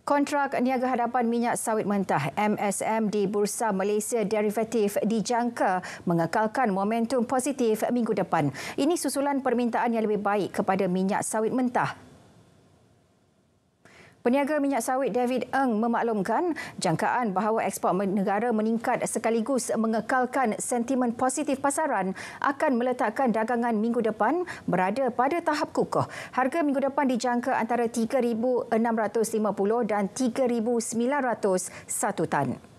Kontrak niaga hadapan minyak sawit mentah MSM di Bursa Malaysia Derivatif dijangka mengekalkan momentum positif minggu depan. Ini susulan permintaan yang lebih baik kepada minyak sawit mentah Peniaga minyak sawit David Eng memaklumkan jangkaan bahawa ekspor negara meningkat sekaligus mengekalkan sentimen positif pasaran akan meletakkan dagangan minggu depan berada pada tahap kukuh. Harga minggu depan dijangka antara 3650 dan 3900 satu tan.